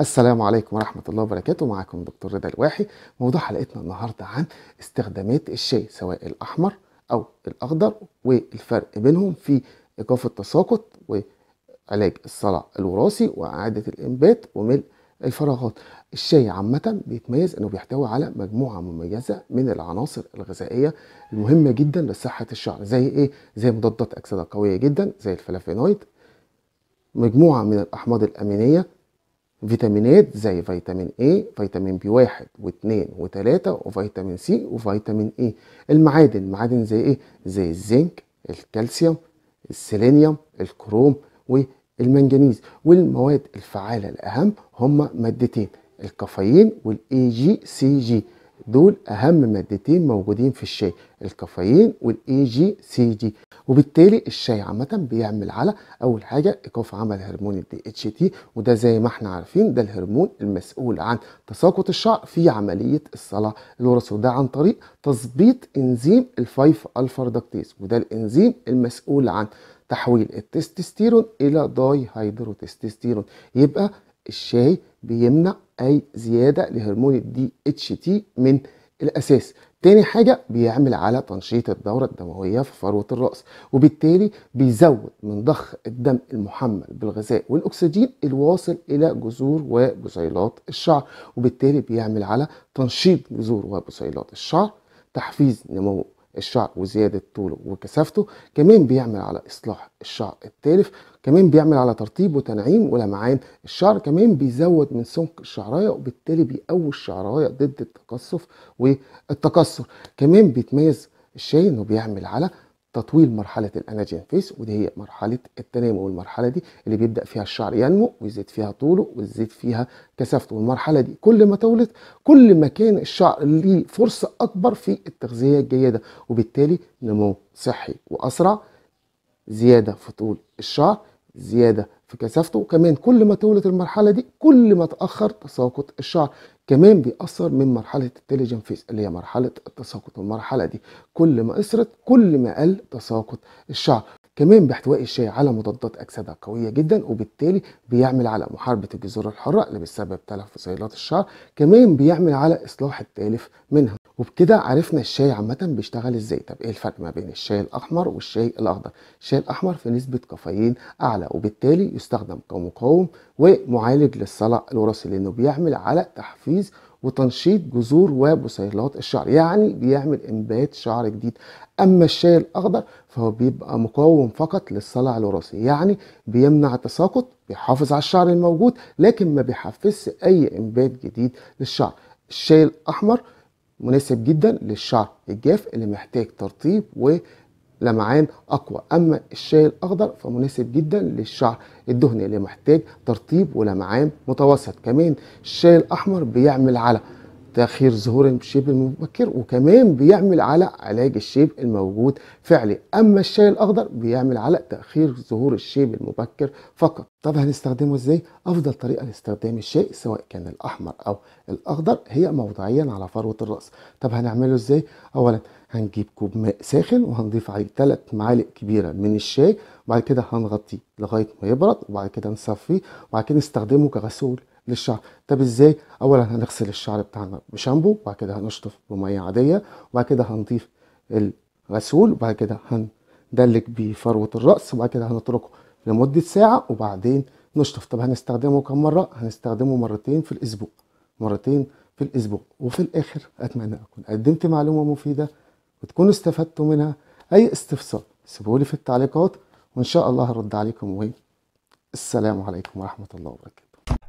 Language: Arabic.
السلام عليكم ورحمة الله وبركاته معكم دكتور رضا الواحي موضوع حلقتنا النهاردة عن استخدامات الشاي سواء الأحمر أو الأخضر والفرق بينهم في إيقاف التساقط وعلاج الصلع الوراثي وإعادة الإنبات وملء الفراغات الشاي عامة بيتميز انه بيحتوي على مجموعة مميزة من العناصر الغذائية المهمة جدا لصحة الشعر زي ايه؟ زي مضادات اكسدة قوية جدا زي الفلافينويد مجموعة من الاحماض الامينية فيتامينات زي فيتامين A فيتامين B1 و2 و3 وفيتامين C وفيتامين E المعادن معادن زي ايه زي الزنك الكالسيوم السيلينيوم الكروم والمنجنيز والمواد الفعالة الأهم هما مادتين الكافيين والاي جي سي جي دول اهم مادتين موجودين في الشاي الكافيين والاي جي سي جي وبالتالي الشاي عامه بيعمل على اول حاجه ايقاف عمل هرمون الدي اتش تي وده زي ما احنا عارفين ده الهرمون المسؤول عن تساقط الشعر في عمليه الصلع الوراثي وده عن طريق تظبيط انزيم الفايف ريدكتيز وده الانزيم المسؤول عن تحويل التستوستيرون الى داي هيدرو تستوستيرون يبقى الشاي بيمنع اي زياده لهرمون الدي اتش تي من الاساس تاني حاجة بيعمل على تنشيط الدورة الدموية في فروة الرأس وبالتالي بيزود من ضخ الدم المحمل بالغذاء والأكسجين الواصل إلى جذور وبصيلات الشعر وبالتالي بيعمل على تنشيط جذور وبصيلات الشعر تحفيز نمو الشعر وزيادة طوله وكثافته كمان بيعمل على إصلاح الشعر التالف كمان بيعمل على ترطيب وتنعيم ولمعان الشعر كمان بيزود من سمك الشعراية وبالتالي بيقوي الشعراية ضد التقصف والتكسر كمان بيتميز الشاي إنه بيعمل على تطويل مرحلة الأناجين فيس ودي هي مرحلة التنامي والمرحلة دي اللي بيبدأ فيها الشعر ينمو ويزيد فيها طوله ويزيد فيها كثافته والمرحلة دي كل ما طولت كل ما كان الشعر ليه فرصة أكبر في التغذية الجيدة وبالتالي نمو صحي وأسرع زيادة في طول الشعر زيادة في كثافته وكمان كل ما طولت المرحلة دي كل ما تأخر تساقط الشعر كمان بيأثر من مرحلة التليجن فيس اللي هي مرحلة التساقط المرحلة دي كل ما أثرت كل ما قل تساقط الشعر كمان باحتواء الشاي على مضادات أكسدة قوية جدا وبالتالي بيعمل على محاربة الجذور الحرة اللي بتسبب تلف فصيلات الشعر كمان بيعمل على إصلاح التالف منها وبكده عرفنا الشاي عامة بيشتغل ازاي طب ايه الفرق ما بين الشاي الاحمر والشاي الاخضر الشاي الاحمر في نسبة كافيين اعلى وبالتالي يستخدم كمقاوم ومعالج للصلع الوراثي لانه بيعمل على تحفيز وتنشيط جذور وبصيلات الشعر يعني بيعمل انبات شعر جديد اما الشاي الاخضر فهو بيبقى مقاوم فقط للصلع الوراثي يعني بيمنع التساقط بيحافظ على الشعر الموجود لكن ما بيحفزش اي انبات جديد للشعر الشاي الاحمر مناسب جدا للشعر الجاف اللي محتاج ترطيب ولمعان اقوى اما الشاي الاخضر فمناسب جدا للشعر الدهني اللي محتاج ترطيب ولمعان متوسط كمان الشاي الاحمر بيعمل على تأخير ظهور الشيب المبكر وكمان بيعمل على علاج الشيب الموجود فعلي أما الشاي الأخضر بيعمل على تأخير ظهور الشيب المبكر فقط طب هنستخدمه إزاي؟ أفضل طريقة لاستخدام الشاي سواء كان الأحمر أو الأخضر هي موضعيا على فروة الرأس طب هنعمله إزاي؟ أولا هنجيب كوب ماء ساخن وهنضيف عليه 3 معالق كبيرة من الشاي وبعد كده هنغطيه لغاية ما يبرد وبعد كده نصفيه وبعد كده نستخدمه كغسول للشعر طب ازاي اولا هنغسل الشعر بتاعنا بشامبو وبعد كده هنشطف بميه عاديه وبعد كده هنضيف الغسول وبعد كده هندلك بيه فروه الراس وبعد كده هنتركه لمده ساعه وبعدين نشطف طب هنستخدمه كم مره هنستخدمه مرتين في الاسبوع مرتين في الاسبوع وفي الاخر اتمنى اكون قدمت معلومه مفيده وتكونوا استفدتوا منها اي استفسار سيبولي في التعليقات وان شاء الله هرد عليكم السلام عليكم ورحمه الله وبركاته